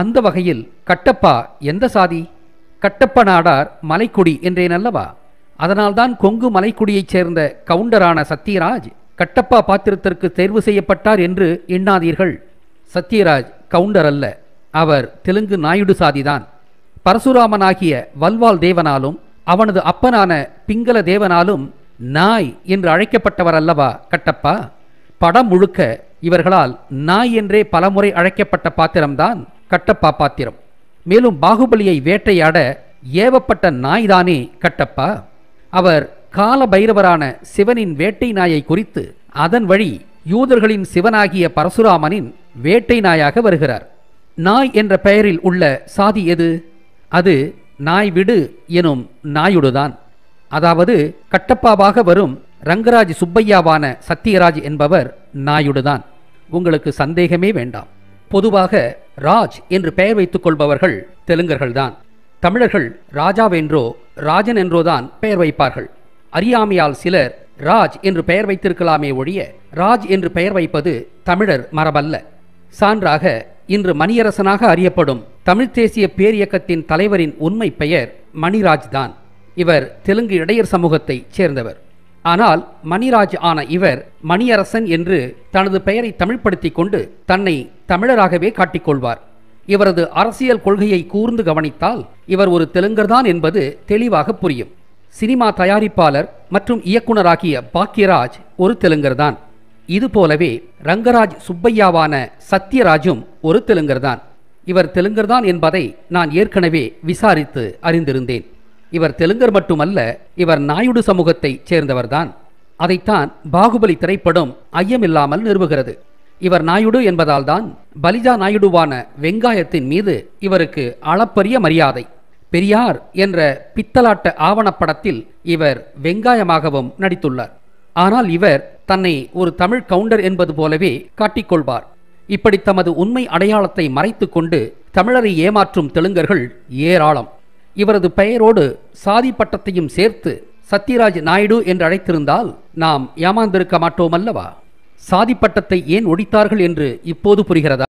அந்த வகையில் கட்டப்பா எந்த சாதி கட்டப்ப நாடார் மலைக்குடி என்றேன் அல்லவா அதனால்தான் கொங்கு மலைக்குடியைச் சேர்ந்த கவுண்டரான சத்யராஜ் கட்டப்பா பாத்திரத்திற்கு தேர்வு செய்யப்பட்டார் என்று எண்ணாதீர்கள் சத்யராஜ் கவுண்டர் அல்ல அவர் தெலுங்கு நாயுடு சாதிதான் பரசுராமனாகிய வல்வால் தேவனாலும் அவனது அப்பனான பிங்கள தேவனாலும் நாய் என்று அழைக்கப்பட்டவர் அல்லவா கட்டப்பா படம் முழுக்க இவர்களால் நாய் என்றே பலமுறை அழைக்கப்பட்ட பாத்திரம்தான் கட்டப்பா பாத்திரம் மேலும் பாகுபலியை வேட்டையாட ஏவப்பட்ட நாய்தானே கட்டப்பா அவர் கால பைரவரான சிவனின் வேட்டை நாயை குறித்து அதன் வழி யூதர்களின் சிவனாகிய பரசுராமனின் வேட்டை நாயாக வருகிறார் நாய் என்ற பெயரில் உள்ள சாதி எது அது நாய் விடு எனும் நாயுடுதான் அதாவது கட்டப்பாவாக வரும் ரங்கராஜ் சுப்பையாவான சத்தியராஜ் என்பவர் நாயுடுதான் உங்களுக்கு சந்தேகமே வேண்டாம் பொதுவாக ராஜ் என்று பெயர் வைத்துக் கொள்பவர்கள் தெலுங்கர்கள்தான் தமிழர்கள் ராஜாவென்றோ ராஜன் என்றோதான் பெயர் வைப்பார்கள் அறியாமையால் சிலர் ராஜ் என்று பெயர் வைத்திருக்கலாமே ஒழிய ராஜ் என்று பெயர் வைப்பது தமிழர் மரபல்ல சான்றாக இன்று மணியரசனாக அறியப்படும் தமிழ்த் தேசிய பேரியக்கத்தின் தலைவரின் உண்மை பெயர் மணிராஜ் தான் இவர் தெலுங்கு இடையர் சமூகத்தைச் சேர்ந்தவர் ஆனால் மணிராஜ் ஆன இவர் மணியரசன் என்று தனது பெயரை தமிழ்படுத்தி கொண்டு தன்னை தமிழராகவே காட்டிக்கொள்வார் இவரது அரசியல் கொள்கையை கூர்ந்து கவனித்தால் இவர் ஒரு தெலுங்கர்தான் என்பது தெளிவாக புரியும் சினிமா தயாரிப்பாளர் மற்றும் இயக்குனராகிய பாக்கியராஜ் ஒரு தெலுங்கர்தான் இதுபோலவே ரங்கராஜ் சுப்பையாவான சத்யராஜும் ஒரு தெலுங்கர்தான் இவர் தெலுங்கர்தான் என்பதை நான் ஏற்கனவே விசாரித்து அறிந்திருந்தேன் இவர் தெலுங்கர் மட்டுமல்ல இவர் நாயுடு சமூகத்தைச் சேர்ந்தவர்தான் அதைத்தான் பாகுபலி திரைப்படம் ஐயமில்லாமல் நிறுவுகிறது இவர் நாயுடு என்பதால்தான் பலிஜா நாயுடுவான வெங்காயத்தின் மீது இவருக்கு அளப்பரிய மரியாதை பெரியார் என்ற பித்தலாட்ட ஆவணப்படத்தில் இவர் வெங்காயமாகவும் நடித்துள்ளார் ஆனால் இவர் தன்னை ஒரு தமிழ் கவுண்டர் என்பது போலவே காட்டிக்கொள்வார் இப்படி தமது உண்மை அடையாளத்தை மறைத்துக்கொண்டு தமிழரை ஏமாற்றும் தெலுங்கர்கள் ஏராளம் இவரது பெயரோடு சாதி பட்டத்தையும் சேர்த்து சத்யராஜ் நாயுடு என்று அழைத்திருந்தால் நாம் ஏமாந்திருக்க மாட்டோம் அல்லவா சாதி பட்டத்தை ஏன் ஒடித்தார்கள் என்று இப்போது புரிகிறதா